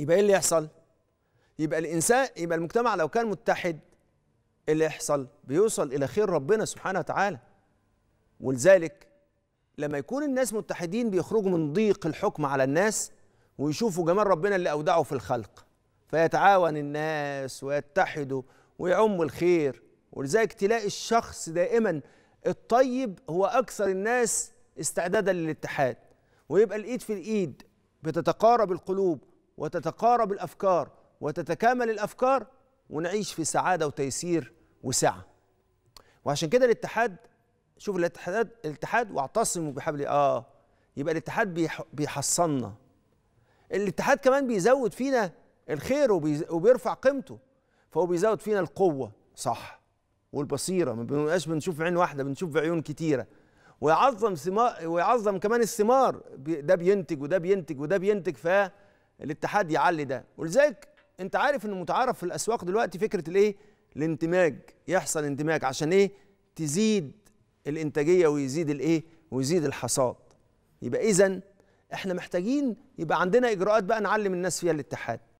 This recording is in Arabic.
يبقى ايه اللي يحصل يبقى الانسان يبقى المجتمع لو كان متحد ايه اللي يحصل بيوصل الى خير ربنا سبحانه وتعالى ولذلك لما يكون الناس متحدين بيخرجوا من ضيق الحكم على الناس ويشوفوا جمال ربنا اللي اودعه في الخلق فيتعاون الناس ويتحدوا ويعموا الخير ولذلك تلاقي الشخص دائما الطيب هو اكثر الناس استعدادا للاتحاد ويبقى الايد في الايد بتتقارب القلوب وتتقارب الافكار وتتكامل الافكار ونعيش في سعاده وتيسير وسعه وعشان كده الاتحاد شوف الاتحاد الاتحاد واعتصموا بحبل اه يبقى الاتحاد بيحصننا الاتحاد كمان بيزود فينا الخير وبيرفع قيمته فهو بيزود فينا القوه صح والبصيره ما بنبقاش بنشوف عين واحده بنشوف في عيون كتيره ويعظم ثمار ويعظم كمان الثمار ده بينتج وده بينتج وده بينتج ف الاتحاد يعلي ده ولذلك انت عارف ان متعارف في الاسواق دلوقتي فكره الايه الاندماج يحصل اندماج عشان ايه تزيد الانتاجيه ويزيد الايه ويزيد الحصاد يبقى اذا احنا محتاجين يبقى عندنا اجراءات بقى نعلم الناس فيها الاتحاد